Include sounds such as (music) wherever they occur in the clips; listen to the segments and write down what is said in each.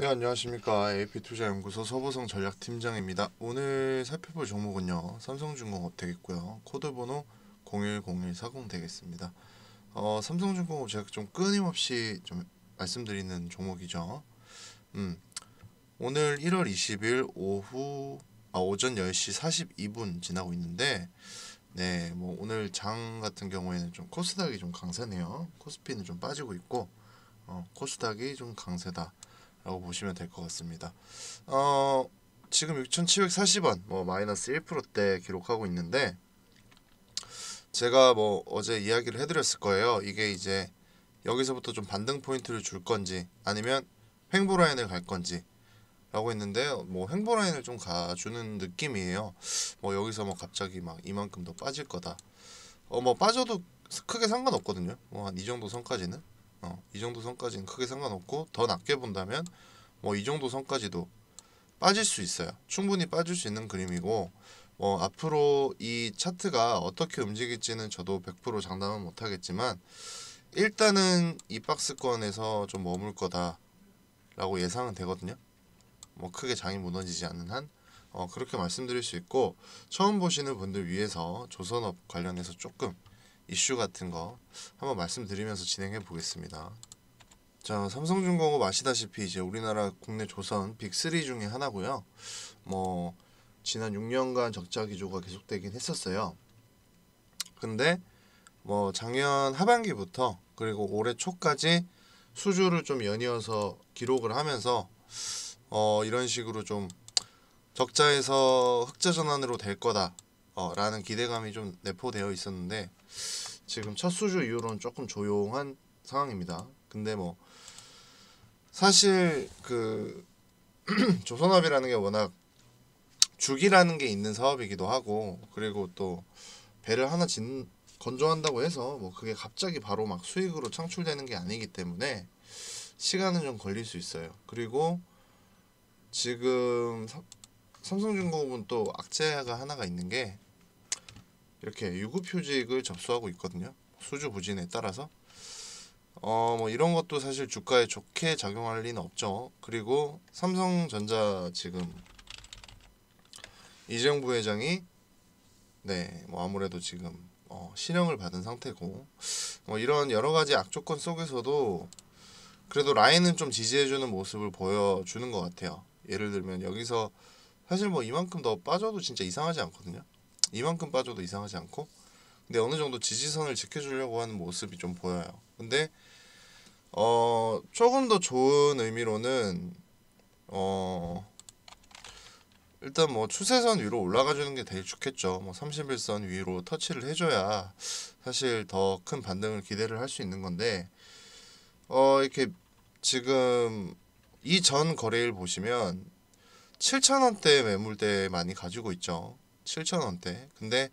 네, 안녕하십니까. AP투자연구소 서보성 전략팀장입니다. 오늘 살펴볼 종목은요. 삼성중공업 되겠고요. 코드번호 010140 되겠습니다. 어, 삼성중공업 제가 좀 끊임없이 좀 말씀드리는 종목이죠. 음, 오늘 1월 20일 오후 아, 오전 10시 42분 지나고 있는데 네, 뭐 오늘 장 같은 경우에는 좀 코스닥이 좀 강세네요. 코스피는 좀 빠지고 있고 어, 코스닥이 좀 강세다. 라고 보시면 될 것 같습니다. 어, 지금 6,740원 뭐 마이너스 1%대 기록하고 있는데 제가 뭐 어제 이야기를 해드렸을 거예요. 이게 이제 여기서부터 좀 반등 포인트를 줄 건지 아니면 횡보 라인을 갈 건지 라고 했는데요. 뭐 횡보 라인을 좀 가주는 느낌이에요. 뭐 여기서 뭐 갑자기 막 이만큼 더 빠질 거다. 어 뭐 빠져도 크게 상관없거든요. 뭐한이 정도 선까지는 어, 이 정도 선까지는 크게 상관없고 더 낮게 본다면 뭐 이 정도 선까지도 빠질 수 있어요. 충분히 빠질 수 있는 그림이고 뭐 앞으로 이 차트가 어떻게 움직일지는 저도 100% 장담은 못하겠지만 일단은 이 박스권에서 좀 머물 거다라고 예상은 되거든요. 뭐 크게 장이 무너지지 않는 한 어, 그렇게 말씀드릴 수 있고 처음 보시는 분들 위해서 조선업 관련해서 조금 이슈 같은 거 한번 말씀드리면서 진행해 보겠습니다. 자, 삼성중공업 아시다시피 이제 우리나라 국내 조선 빅3 중에 하나고요. 뭐 지난 6년간 적자 기조가 계속되긴 했었어요. 근데 뭐 작년 하반기부터 그리고 올해 초까지 수주를 좀 연이어서 기록을 하면서 어 이런 식으로 좀 적자에서 흑자 전환으로 될 거다. 어, 라는 기대감이 좀 내포되어 있었는데 지금 첫 수주 이후로는 조금 조용한 상황입니다. 근데 뭐 사실 그 (clears throat) 조선업이라는 게 워낙 주기라는 게 있는 사업이기도 하고 그리고 또 배를 하나 짓 건조한다고 해서 뭐 그게 갑자기 바로 막 수익으로 창출되는 게 아니기 때문에 시간은 좀 걸릴 수 있어요. 그리고 지금 삼성중공업은 또 악재가 하나가 있는 게 이렇게 유급 휴직을 접수하고 있거든요. 수주 부진에 따라서 어 뭐 이런 것도 사실 주가에 좋게 작용할 리는 없죠. 그리고 삼성전자 지금 이재용 부회장이 네 뭐 아무래도 지금 어, 실형을 받은 상태고 뭐 이런 여러 가지 악조건 속에서도 그래도 라인은 좀 지지해주는 모습을 보여주는 것 같아요. 예를 들면 여기서 사실 뭐 이만큼 더 빠져도 진짜 이상하지 않거든요. 이만큼 빠져도 이상하지 않고 근데 어느 정도 지지선을 지켜주려고 하는 모습이 좀 보여요. 근데 어 조금 더 좋은 의미로는 어 일단 뭐 추세선 위로 올라가 주는 게 제일 좋겠죠. 뭐3일선 위로 터치를 해줘야 사실 더 큰 반등을 기대를 할 수 있는 건데 어 이렇게 지금 이 전 거래일 보시면 7,000원대 매물대 많이 가지고 있죠. 7,000원대. 근데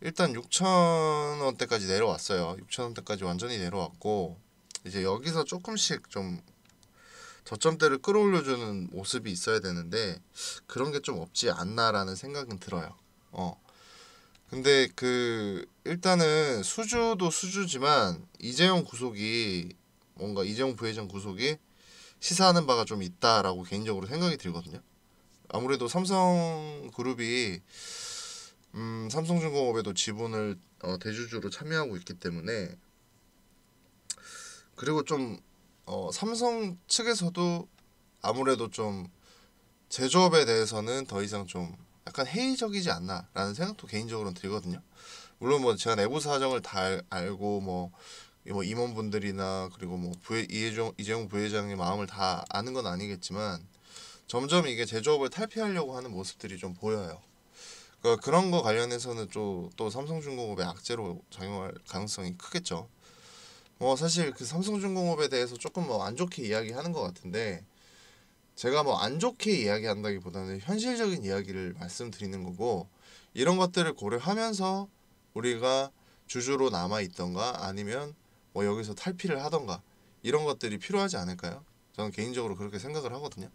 일단 6,000원대까지 내려왔어요. 6,000원대까지 완전히 내려왔고 이제 여기서 조금씩 좀 저점대를 끌어올려주는 모습이 있어야 되는데 그런 게 좀 없지 않나라는 생각은 들어요. 어. 근데 그 일단은 수주도 수주지만 이재용 구속이 뭔가 이재용 부회장 구속이 시사하는 바가 좀 있다라고 개인적으로 생각이 들거든요. 아무래도 삼성 그룹이 음, 삼성중공업에도 지분을 어, 대주주로 참여하고 있기 때문에 그리고 좀 어, 삼성 측에서도 아무래도 좀 제조업에 대해서는 더 이상 좀 약간 회의적이지 않나라는 생각도 개인적으로는 들거든요. 물론 뭐 제가 내부 사정을 다 알고 뭐, 뭐 임원분들이나 그리고 뭐 부회, 이재용, 이재용 부회장의 마음을 다 아는 건 아니겠지만 점점 이게 제조업을 탈피하려고 하는 모습들이 좀 보여요. 그러니까 그런 거 관련해서는 또, 또 삼성중공업의 악재로 작용할 가능성이 크겠죠. 뭐 사실 그 삼성중공업에 대해서 조금 뭐 안 좋게 이야기하는 것 같은데 제가 뭐 안 좋게 이야기한다기보다는 현실적인 이야기를 말씀드리는 거고 이런 것들을 고려하면서 우리가 주주로 남아 있던가 아니면 뭐 여기서 탈피를 하던가 이런 것들이 필요하지 않을까요? 저는 개인적으로 그렇게 생각을 하거든요.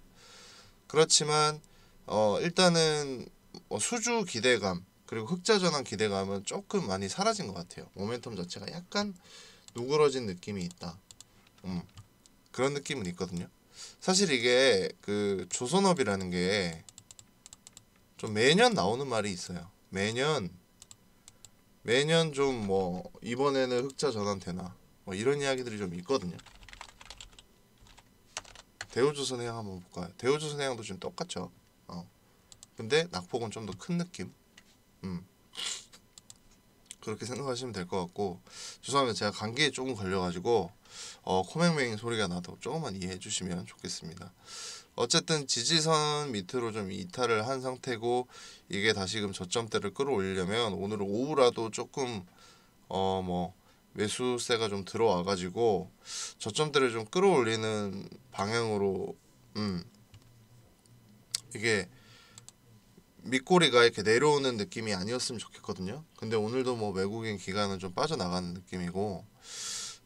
그렇지만 어 일단은 뭐 수주 기대감 그리고 흑자 전환 기대감은 조금 많이 사라진 것 같아요. 모멘텀 자체가 약간 누그러진 느낌이 있다. 음, 그런 느낌은 있거든요. 사실 이게 그 조선업이라는 게 좀 매년 나오는 말이 있어요. 매년 매년 좀 뭐 이번에는 흑자 전환 되나 뭐 이런 이야기들이 좀 있거든요. 대우조선해양 한번 볼까요? 대우조선해양도 지금 똑같죠. 어. 근데 낙폭은 좀 더 큰 느낌. 음. 그렇게 생각하시면 될 것 같고 죄송합니다. 제가 감기에 조금 걸려가지고 어, 코맹맹 소리가 나도 조금만 이해해 주시면 좋겠습니다. 어쨌든 지지선 밑으로 좀 이탈을 한 상태고 이게 다시금 저점대를 끌어올리려면 오늘 오후라도 조금 어뭐 매수세가 좀 들어와가지고 저점대를 좀 끌어올리는 방향으로 음 이게 밑꼬리가 이렇게 내려오는 느낌이 아니었으면 좋겠거든요. 근데 오늘도 뭐 외국인 기간은좀 빠져나가는 느낌이고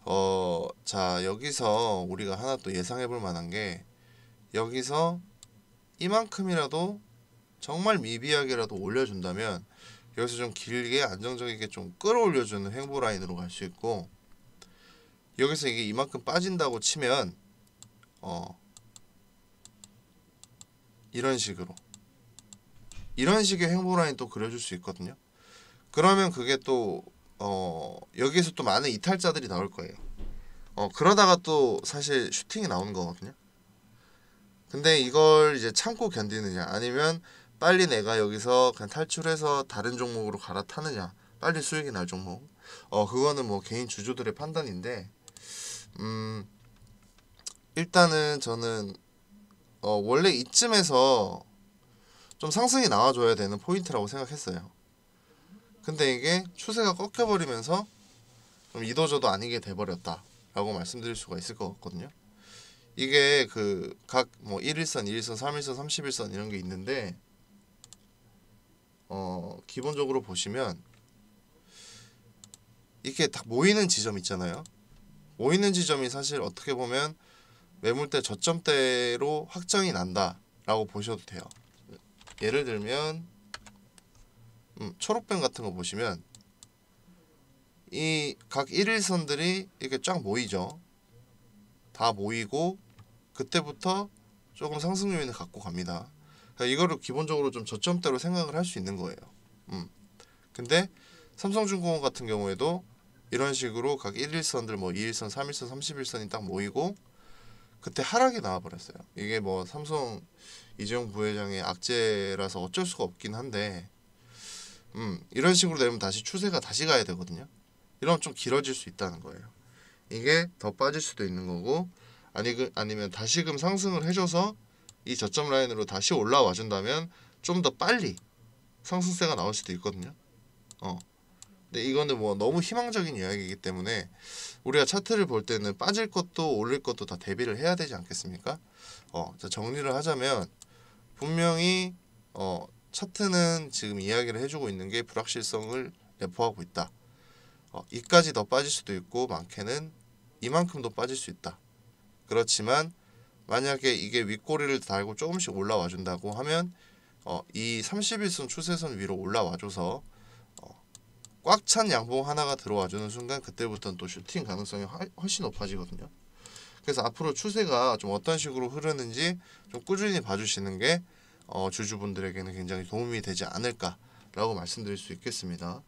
어자 여기서 우리가 하나 또 예상해 볼 만한 게 여기서 이만큼이라도 정말 미비하게라도 올려준다면 여기서 좀 길게 안정적이게 좀 끌어올려주는 횡보 라인으로 갈 수 있고 여기서 이게 이만큼 빠진다고 치면 어 이런 식으로 이런 식의 횡보 라인 또 그려줄 수 있거든요. 그러면 그게 또 어 여기에서 또 많은 이탈자들이 나올 거예요. 어 그러다가 또 사실 슈팅이 나오는 거거든요. 근데 이걸 이제 참고 견디느냐 아니면 빨리 내가 여기서 그냥 탈출해서 다른 종목으로 갈아타느냐 빨리 수익이 날 종목 어 그거는 뭐 개인 주주들의 판단인데 음 일단은 저는 어 원래 이쯤에서 좀 상승이 나와줘야 되는 포인트라고 생각했어요 근데 이게 추세가 꺾여버리면서 좀 이도저도 아니게 돼버렸다 라고 말씀드릴 수가 있을 것 같거든요 이게 그 각뭐 1일선, 2일선, 3일선, 31선 이런 게 있는데 어, 기본적으로 보시면 이렇게 다 모이는 지점 있잖아요. 모이는 지점이 사실 어떻게 보면 매물대 저점대로 확정이 난다라고 보셔도 돼요. 예를 들면 음, 초록변 같은 거 보시면 이각 1일선들이 이렇게 쫙 모이죠. 다 모이고 그때부터 조금 상승 요인을 갖고 갑니다. 그러니까 이거를 기본적으로 좀 저점대로 생각을 할 수 있는 거예요. 음. 근데 삼성중공업 같은 경우에도 이런 식으로 각 1일선들 뭐 2일선, 3일선, 31선이 딱 모이고 그때 하락이 나와버렸어요. 이게 뭐 삼성 이재용 부회장의 악재라서 어쩔 수가 없긴 한데 음, 이런 식으로 되면 다시 추세가 다시 가야 되거든요. 이런좀 길어질 수 있다는 거예요. 이게 더 빠질 수도 있는 거고 아니, 그, 아니면 다시금 상승을 해줘서 이 저점 라인으로 다시 올라와 준다면 좀 더 빨리 상승세가 나올 수도 있거든요. 어. 근데 이거는 뭐 너무 희망적인 이야기이기 때문에 우리가 차트를 볼 때는 빠질 것도 올릴 것도 다 대비를 해야 되지 않겠습니까? 어, 자 정리를 하자면 분명히 어, 차트는 지금 이야기를 해주고 있는 게 불확실성을 내포하고 있다. 어, 이까지 더 빠질 수도 있고 많게는 이만큼 더 빠질 수 있다. 그렇지만 만약에 이게 윗꼬리를 달고 조금씩 올라와 준다고 하면 어, 이 31선 추세선 위로 올라와 줘서 어, 꽉찬 양봉 하나가 들어와 주는 순간 그때부터는 또 슈팅 가능성이 화, 훨씬 높아지거든요. 그래서 앞으로 추세가 좀 어떤 식으로 흐르는지 좀 꾸준히 봐주시는 게 어, 주주분들에게는 굉장히 도움이 되지 않을까라고 말씀드릴 수 있겠습니다.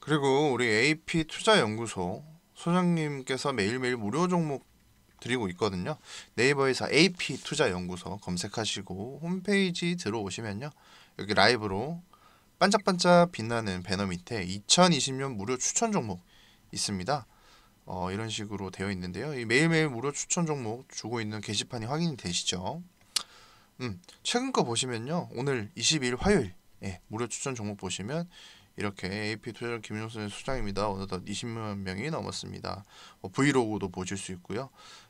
그리고 우리 AP 투자연구소 소장님께서 매일매일 무료 종목 드리고 있거든요. 네이버에서 AP 투자연구소 검색하시고 홈페이지 들어오시면요. 여기 라이브로 반짝반짝 빛나는 배너 밑에 2020년 무료 추천 종목 있습니다. 어, 이런 식으로 되어 있는데요. 이 매일매일 무료 추천 종목 주고 있는 게시판이 확인이 되시죠. 음, 최근 거 보시면요. 오늘 22일 화요일 예, 무료 추천 종목 보시면 이렇게 AP 투자자 김용순 소장입니다. 어느덧 20만 명이 넘었습니다. 어, 브이로그도 보실 수 있고요.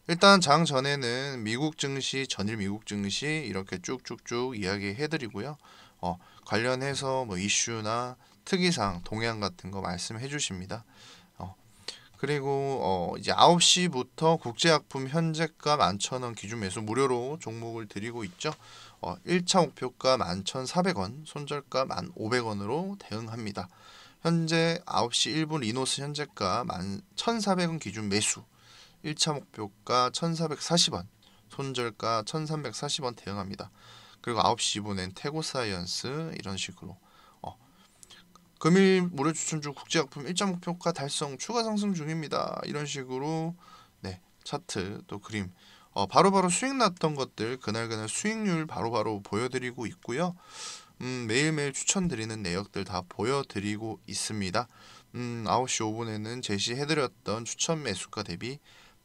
일단 장 전에는 미국 증시, 전일 미국 증시 이렇게 쭉쭉쭉 이야기해드리고요. 어, 관련해서 뭐 이슈나 특이사항, 동향 같은 거 말씀해 주십니다. 어, 그리고 어, 이제 9시부터 국제약품 현재가 11,000원 기준 매수 무료로 종목을 드리고 있죠. 어, 1차 목표가 11,400원, 손절가 1,500원으로 대응합니다. 현재 9시 1분 리노스 현재가 1,400원 기준 매수 1차 목표가 1440원, 손절가 1340원 대응합니다. 그리고 9시 2분엔 태고 사이언스 이런 식으로 어. 금일 무료 추천주 국제약품 1차 목표가 달성 추가 상승 중입니다. 이런 식으로 네 차트 또 그림 어, 바로바로 수익 났던 것들 그날그날 수익률 바로바로 바로 보여드리고 있고요. 음, 매일매일 추천드리는 내역들 다 보여드리고 있습니다. 음, 9시 5분에는 제시해드렸던 추천 매수가 대비